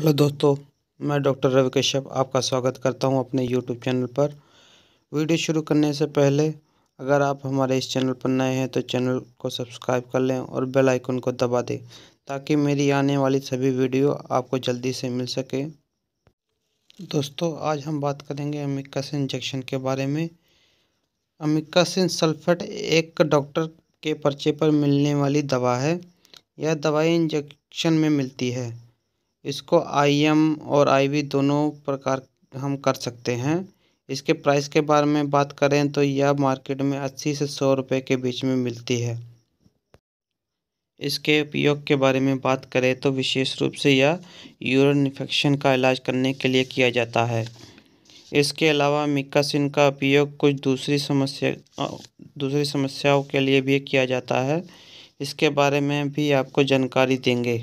hello दोस्तों मैं doctor Ravi Kashyap आपका स्वागत करता हूं अपने यूट्यूब चैनल पर वीडियो शुरू करने से पहले अगर आप हमारे इस चैनल पर नए हैं तो चैनल को सब्सक्राइब कर लें और बेल आइकन को दबा दें ताकि मेरी आने वाली सभी वीडियो आपको जल्दी से मिल सके दोस्तों आज हम बात करेंगे अमिकास इंजेक्शन के बारे में अमिकासिन सल्फेट एक डॉक्टर के पर्चे पर मिलने वाली दवा है यह दवाई इंजेक्शन में मिलती है इसको आई एम और आई वी दोनों प्रकार हम कर सकते हैं इसके प्राइस के बारे में बात करें तो यह मार्केट में अस्सी से सौ रुपये के बीच में मिलती है इसके उपयोग के बारे में बात करें तो विशेष रूप से यह यूरिन इन्फेक्शन का इलाज करने के लिए किया जाता है इसके अलावा मिकासिन का उपयोग कुछ दूसरी समस्या दूसरी समस्याओं के लिए भी किया जाता है इसके बारे में भी आपको जानकारी देंगे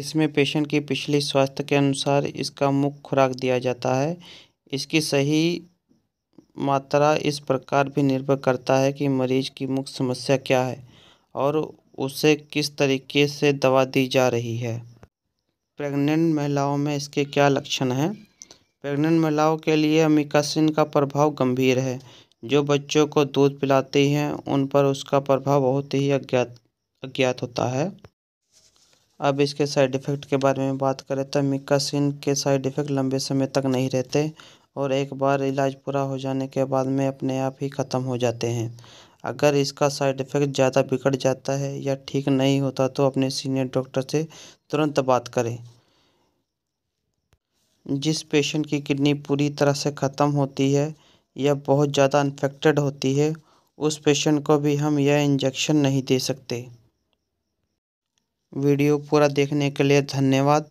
इसमें पेशेंट की पिछली स्वास्थ्य के अनुसार इसका मुख्य खुराक दिया जाता है इसकी सही मात्रा इस प्रकार भी निर्भर करता है कि मरीज की मुख्य समस्या क्या है और उसे किस तरीके से दवा दी जा रही है प्रेग्नेंट महिलाओं में इसके क्या लक्षण हैं प्रेग्नेंट महिलाओं के लिए अमिकासिन का प्रभाव गंभीर है जो बच्चों को दूध पिलाती हैं उन पर उसका प्रभाव बहुत ही अज्ञात अज्ञात होता है अब इसके साइड इफ़ेक्ट के बारे में बात करें तो मिकासिन के साइड इफ़ेक्ट लंबे समय तक नहीं रहते और एक बार इलाज पूरा हो जाने के बाद में अपने आप ही ख़त्म हो जाते हैं अगर इसका साइड इफ़ेक्ट ज़्यादा बिगड़ जाता है या ठीक नहीं होता तो अपने सीनियर डॉक्टर से तुरंत बात करें जिस पेशेंट की किडनी पूरी तरह से ख़त्म होती है या बहुत ज़्यादा इन्फेक्टेड होती है उस पेशेंट को भी हम यह इंजेक्शन नहीं दे सकते वीडियो पूरा देखने के लिए धन्यवाद